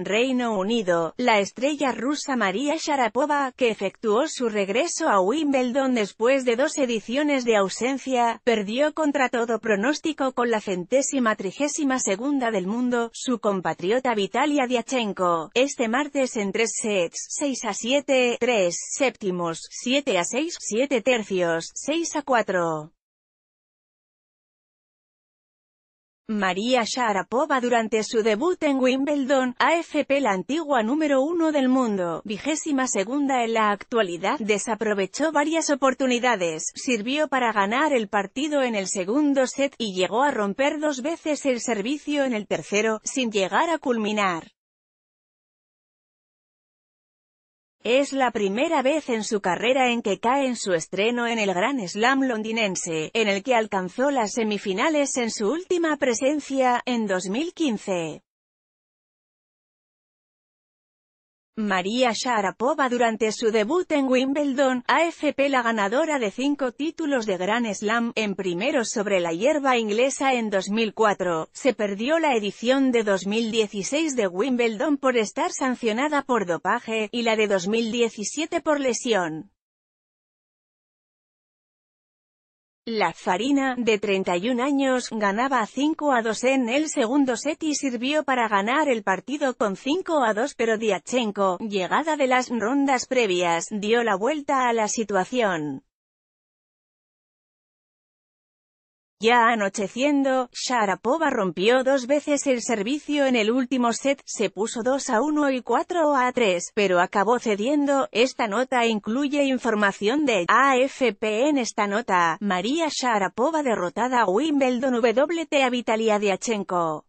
Reino Unido, la estrella rusa María Sharapova, que efectuó su regreso a Wimbledon después de dos ediciones de ausencia, perdió contra todo pronóstico con la centésima trigésima segunda del mundo, su compatriota Vitalia Diachenko, este martes en tres sets, 6 a 7, 3 séptimos, 7 a 6, 7 tercios, 6 a 4. María Sharapova durante su debut en Wimbledon, AFP la antigua número uno del mundo, vigésima segunda en la actualidad, desaprovechó varias oportunidades, sirvió para ganar el partido en el segundo set, y llegó a romper dos veces el servicio en el tercero, sin llegar a culminar. Es la primera vez en su carrera en que cae en su estreno en el Gran Slam londinense, en el que alcanzó las semifinales en su última presencia, en 2015. María Sharapova durante su debut en Wimbledon, AFP la ganadora de cinco títulos de Gran Slam, en primeros sobre la hierba inglesa en 2004, se perdió la edición de 2016 de Wimbledon por estar sancionada por dopaje, y la de 2017 por lesión. La Farina, de 31 años, ganaba 5 a 2 en el segundo set y sirvió para ganar el partido con 5 a 2 pero Diachenko, llegada de las rondas previas, dio la vuelta a la situación. Ya anocheciendo, Sharapova rompió dos veces el servicio en el último set, se puso 2 a 1 y 4 a 3, pero acabó cediendo. Esta nota incluye información de AFP en esta nota. María Sharapova derrotada a Wimbledon WTA Vitalia Diachenko.